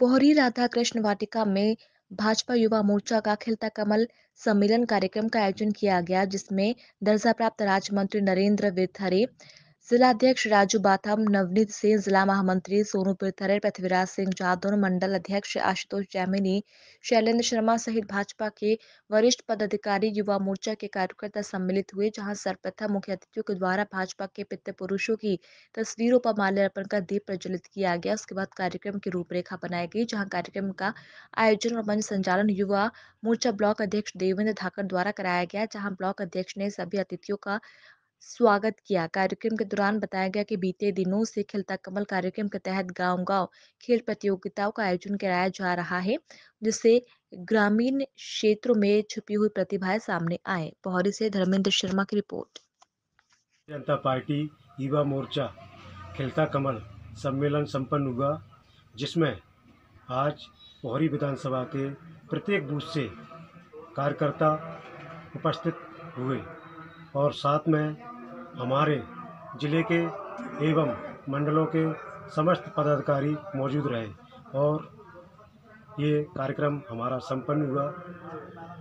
पोहरी राधा कृष्ण वाटिका में भाजपा युवा मोर्चा का खिलता कमल सम्मेलन कार्यक्रम का आयोजन किया गया जिसमें दर्जा प्राप्त राज्य मंत्री नरेंद्र विथरे जिला अध्यक्ष राजू बाथम नवनीत सिंह जिला महामंत्री सोनू पिथरे पृथ्वीराज सिंह जादौन मंडल अध्यक्ष आशुतोष जैमिनी शैलेंद्र शर्मा सहित भाजपा के वरिष्ठ पदाधिकारी युवा मोर्चा के कार्यकर्ता सम्मिलित हुए जहां सर्वप्रथम मुख्य अतिथियों के द्वारा भाजपा के पित्त पुरुषों की तस्वीरों पर माल्यार्पण कर दीप प्रज्वलित किया गया उसके बाद कार्यक्रम की रूपरेखा बनाई गई जहाँ कार्यक्रम का आयोजन और मंच संचालन युवा मोर्चा ब्लॉक अध्यक्ष देवेंद्र धाकर द्वारा कराया गया जहाँ ब्लॉक अध्यक्ष ने सभी अतिथियों का स्वागत किया कार्यक्रम के दौरान बताया गया कि बीते दिनों से खिलता कमल कार्यक्रम के तहत गांव गांव खेल प्रतियोगिताओं का आयोजन कराया जा रहा है जिससे ग्रामीण क्षेत्रों में छुपी हुई प्रतिभाएं सामने आए पोहरी से धर्मेंद्र शर्मा की रिपोर्ट जनता पार्टी युवा मोर्चा खिलता कमल सम्मेलन सम्पन्न हुआ जिसमें आज पोहरी विधानसभा के प्रत्येक बूथ से कार्यकर्ता उपस्थित हुए और साथ में हमारे ज़िले के एवं मंडलों के समस्त पदाधिकारी मौजूद रहे और ये कार्यक्रम हमारा संपन्न हुआ